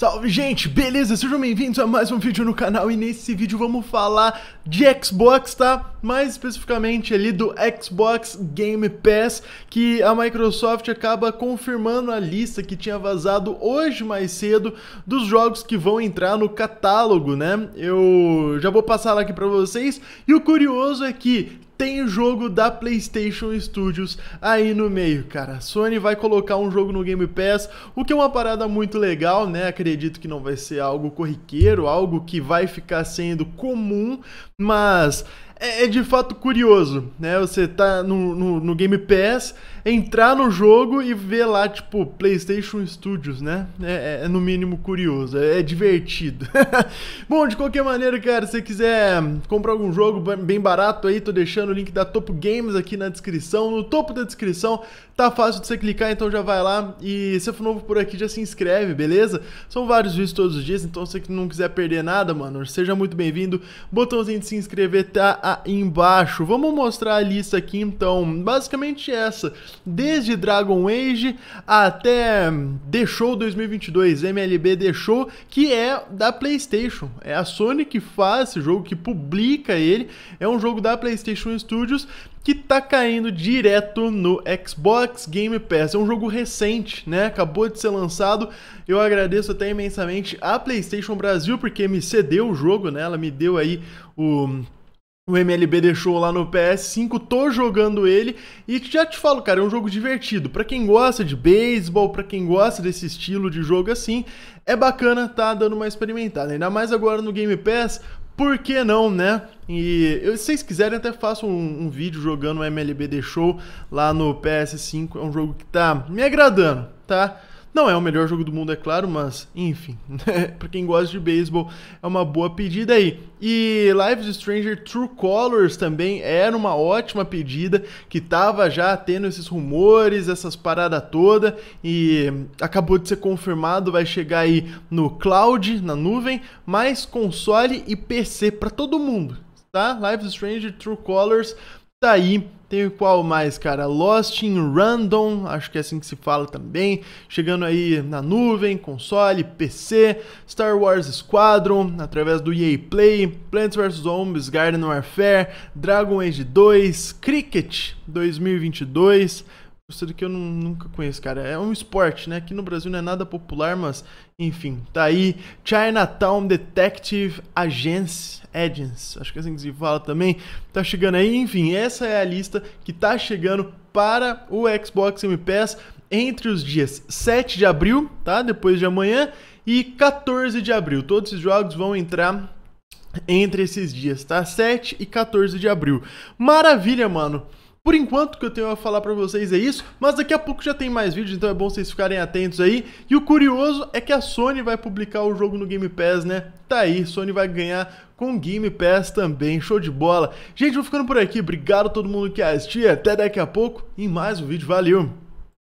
Salve gente, beleza? Sejam bem-vindos a mais um vídeo no canal e nesse vídeo vamos falar de Xbox, tá? Mais especificamente ali do Xbox Game Pass, que a Microsoft acaba confirmando a lista que tinha vazado hoje mais cedo dos jogos que vão entrar no catálogo, né? Eu já vou passar aqui para vocês e o curioso é que tem jogo da PlayStation Studios aí no meio, cara. A Sony vai colocar um jogo no Game Pass, o que é uma parada muito legal, né? Acredito que não vai ser algo corriqueiro, algo que vai ficar sendo comum, mas é, é de fato curioso, né? Você tá no, no, no, Game Pass, entrar no jogo e ver lá, tipo, PlayStation Studios, né? É, é, é no mínimo curioso, é, é divertido. Bom, de qualquer maneira, cara, se você quiser comprar algum jogo bem barato aí, tô deixando o link da Topo Games aqui na descrição. No topo da descrição tá fácil de você clicar, então já vai lá. E se for novo por aqui, já se inscreve, beleza? São vários vídeos todos os dias, então se você não quiser perder nada, mano, seja muito bem-vindo. Botãozinho de se inscrever tá embaixo. Vamos mostrar a lista aqui então. Basicamente essa, desde Dragon Age até deixou 2022, MLB deixou que é da PlayStation. É a Sony que faz esse jogo, que publica ele. É um jogo da PlayStation Studios que tá caindo direto no Xbox Game Pass. É um jogo recente, né? Acabou de ser lançado. Eu agradeço até imensamente a PlayStation Brasil porque me cedeu o jogo, né? Ela me deu aí o o MLB deixou lá no PS5, tô jogando ele e já te falo, cara, é um jogo divertido. Para quem gosta de beisebol, para quem gosta desse estilo de jogo assim, é bacana tá dando uma experimentada. Ainda mais agora no Game Pass, por que não, né? E se vocês quiserem, até faço um, um vídeo jogando o MLB The Show lá no PS5. É um jogo que tá me agradando, tá? Não é o melhor jogo do mundo, é claro, mas enfim, para quem gosta de beisebol, é uma boa pedida aí. E Lives Stranger True Colors também era uma ótima pedida que tava já tendo esses rumores, essas paradas toda e acabou de ser confirmado, vai chegar aí no cloud, na nuvem, mais console e PC para todo mundo tá? Live Stranger True Colors Daí tá tem o qual mais, cara? Lost in Random, acho que é assim que se fala também. Chegando aí na nuvem, console, PC, Star Wars Squadron, através do EA Play, Plants vs Zombies, Garden Warfare, Dragon Age 2, Cricket 2022, Sendo que eu não, nunca conheço, cara. É um esporte, né? Aqui no Brasil não é nada popular, mas enfim, tá aí. Chinatown Detective Agency, Agents, acho que é assim que se fala também. Tá chegando aí, enfim, essa é a lista que tá chegando para o Xbox Game Pass entre os dias 7 de abril, tá? Depois de amanhã, e 14 de abril. Todos esses jogos vão entrar entre esses dias, tá? 7 e 14 de abril. Maravilha, mano. Por enquanto, o que eu tenho a falar para vocês é isso, mas daqui a pouco já tem mais vídeos, então é bom vocês ficarem atentos aí. E o curioso é que a Sony vai publicar o jogo no Game Pass, né? Tá aí, Sony vai ganhar com Game Pass também, show de bola. Gente, vou ficando por aqui, obrigado a todo mundo que assistiu, até daqui a pouco em mais um vídeo, valeu!